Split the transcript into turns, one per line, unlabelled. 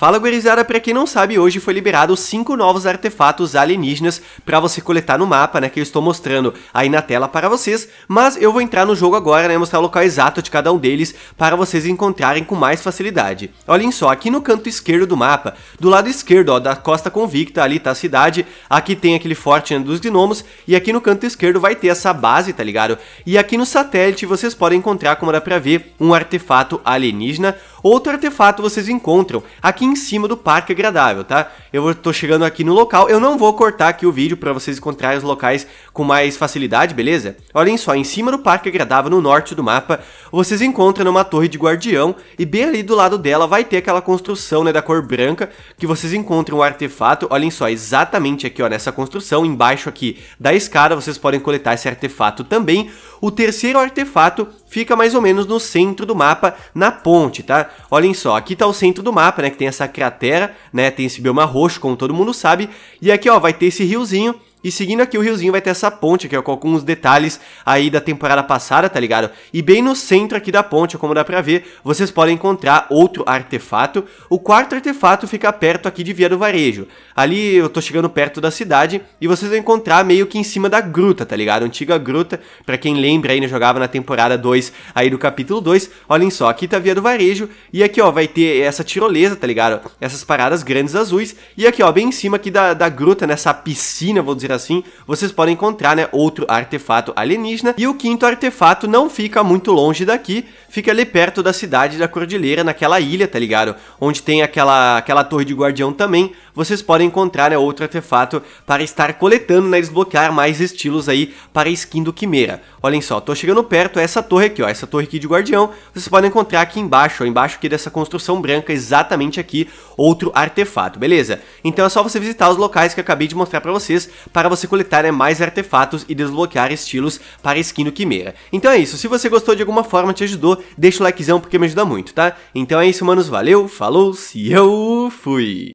Fala gurizada, pra quem não sabe, hoje foi liberado cinco novos artefatos alienígenas para você coletar no mapa, né, que eu estou mostrando aí na tela para vocês, mas eu vou entrar no jogo agora, né, mostrar o local exato de cada um deles para vocês encontrarem com mais facilidade. Olhem só, aqui no canto esquerdo do mapa, do lado esquerdo, ó, da Costa Convicta, ali tá a cidade, aqui tem aquele forte né, dos gnomos, e aqui no canto esquerdo vai ter essa base, tá ligado? E aqui no satélite vocês podem encontrar, como dá pra ver, um artefato alienígena, outro artefato vocês encontram aqui em cima do Parque Agradável, tá? Eu tô chegando aqui no local, eu não vou cortar aqui o vídeo para vocês encontrarem os locais com mais facilidade, beleza? Olhem só, em cima do Parque Agradável, no norte do mapa, vocês encontram uma torre de guardião e bem ali do lado dela vai ter aquela construção, né, da cor branca, que vocês encontram um artefato, olhem só, exatamente aqui, ó, nessa construção, embaixo aqui da escada, vocês podem coletar esse artefato também. O terceiro artefato fica mais ou menos no centro do mapa, na ponte, tá? Olhem só, aqui tá o centro do mapa, né, que tem essa essa cratera, né? Tem esse bioma roxo, como todo mundo sabe. E aqui, ó, vai ter esse riozinho e seguindo aqui, o Riozinho vai ter essa ponte aqui, ó, com alguns detalhes aí da temporada passada, tá ligado? E bem no centro aqui da ponte, como dá pra ver, vocês podem encontrar outro artefato. O quarto artefato fica perto aqui de Via do Varejo. Ali eu tô chegando perto da cidade e vocês vão encontrar meio que em cima da gruta, tá ligado? Antiga gruta, pra quem lembra aí, né, jogava na temporada 2 aí do capítulo 2. Olhem só, aqui tá Via do Varejo e aqui, ó, vai ter essa tirolesa, tá ligado? Essas paradas grandes azuis e aqui, ó, bem em cima aqui da, da gruta, nessa piscina, vou dizer assim, vocês podem encontrar, né, outro artefato alienígena. E o quinto artefato não fica muito longe daqui, fica ali perto da cidade da Cordilheira, naquela ilha, tá ligado? Onde tem aquela, aquela torre de guardião também, vocês podem encontrar, né, outro artefato para estar coletando, né, desbloquear mais estilos aí para a skin do Quimera. Olhem só, tô chegando perto, essa torre aqui, ó, essa torre aqui de guardião, vocês podem encontrar aqui embaixo, ó, embaixo aqui dessa construção branca, exatamente aqui, outro artefato, beleza? Então é só você visitar os locais que eu acabei de mostrar para vocês, para para você coletar né, mais artefatos e desbloquear estilos para skin do Quimera. Então é isso, se você gostou de alguma forma, te ajudou, deixa o likezão porque me ajuda muito, tá? Então é isso, manos, valeu, falou, se eu fui!